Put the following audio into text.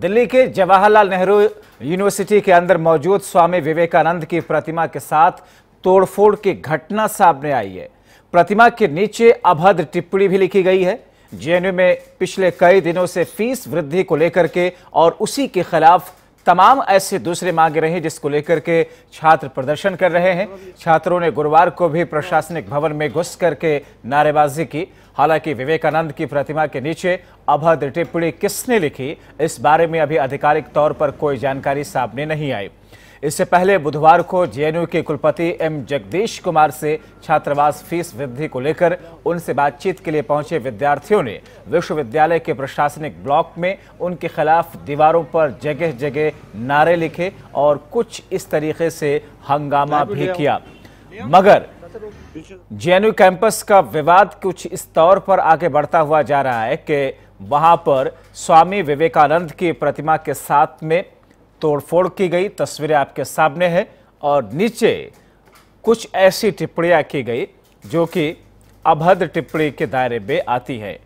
दिल्ली के जवाहरलाल नेहरू यूनिवर्सिटी के अंदर मौजूद स्वामी विवेकानंद की प्रतिमा के साथ तोड़फोड़ की घटना सामने आई है प्रतिमा के नीचे अभद्र टिप्पणी भी लिखी गई है जेएनयू में पिछले कई दिनों से फीस वृद्धि को लेकर के और उसी के खिलाफ तमाम ऐसे दूसरे मांगे रही जिसको लेकर के छात्र प्रदर्शन कर रहे हैं छात्रों ने गुरुवार को भी प्रशासनिक भवन में घुस करके नारेबाजी की हालांकि विवेकानंद की प्रतिमा के नीचे अभद्र टिप्पणी किसने लिखी इस बारे में अभी आधिकारिक तौर पर कोई जानकारी सामने नहीं आई इससे पहले बुधवार को जेएनयू के कुलपति एम जगदीश कुमार से छात्रावास फीस वृद्धि को लेकर उनसे बातचीत के लिए पहुंचे विद्यार्थियों ने विश्वविद्यालय के प्रशासनिक ब्लॉक में उनके खिलाफ दीवारों पर जगह जगह नारे लिखे और कुछ इस तरीके से हंगामा भी किया मगर जेएनयू कैंपस का विवाद कुछ इस तौर पर आगे बढ़ता हुआ जा रहा है कि वहां पर स्वामी विवेकानंद की प्रतिमा के साथ में तोड़फोड़ की गई तस्वीरें आपके सामने हैं और नीचे कुछ ऐसी टिप्पणियां की गई जो कि अभद्र टिप्पणी के दायरे में आती है